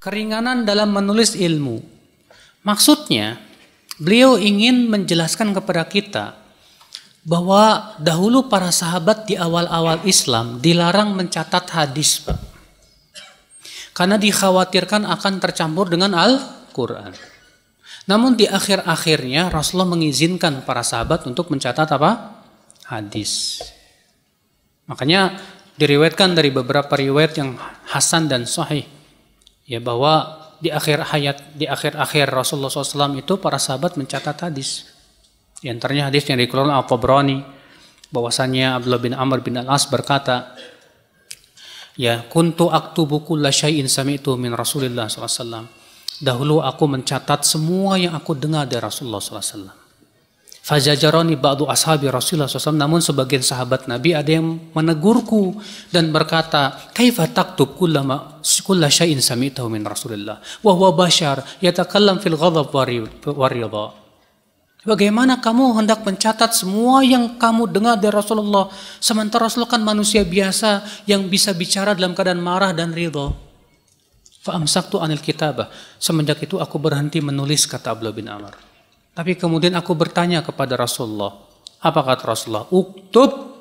keringanan dalam menulis ilmu. Maksudnya, beliau ingin menjelaskan kepada kita bahwa dahulu para sahabat di awal-awal Islam dilarang mencatat hadis, Pak. Karena dikhawatirkan akan tercampur dengan Al-Qur'an. Namun di akhir-akhirnya Rasulullah mengizinkan para sahabat untuk mencatat apa? Hadis. Makanya diriwayatkan dari beberapa riwayat yang hasan dan sahih ya bahwa di akhir hayat di akhir akhir Rasulullah SAW itu para sahabat mencatat hadis yang antaranya hadis yang dikeluarkan Al Tabrani bahwasanya Abdullah bin Amr bin Al As berkata ya kuntu buku lashayin syai'in itu min Rasulullah SAW dahulu aku mencatat semua yang aku dengar dari Rasulullah SAW Fajajaroni ba'du ashabi Rasulullah SAW. Namun sebagian sahabat Nabi ada yang menegurku dan berkata, Kaifa taktub kullama kulla syai'in sami'tahu min Rasulullah. Wa bashar yatakallam fil ghadab waridha. Bagaimana kamu hendak mencatat semua yang kamu dengar dari Rasulullah sementara Rasul kan manusia biasa yang bisa bicara dalam keadaan marah dan ridho. Fa'amsaktu anil kitabah. Semenjak itu aku berhenti menulis kata Abdullah bin Amr. Tapi kemudian aku bertanya kepada Rasulullah, apa kata Rasulullah? Uktub,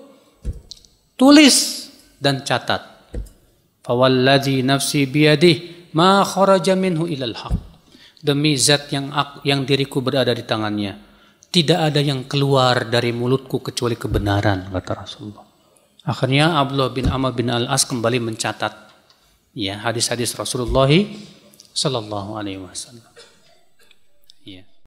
tulis dan catat. Fawalladhi nafsi biyadih ma kharaja minhu ilal haq. Demi zat yang aku, yang diriku berada di tangannya, tidak ada yang keluar dari mulutku kecuali kebenaran, kata Rasulullah. Akhirnya Abdullah bin Amr bin Al-As kembali mencatat ya hadis-hadis Rasulullah sallallahu alaihi wasallam. Ya.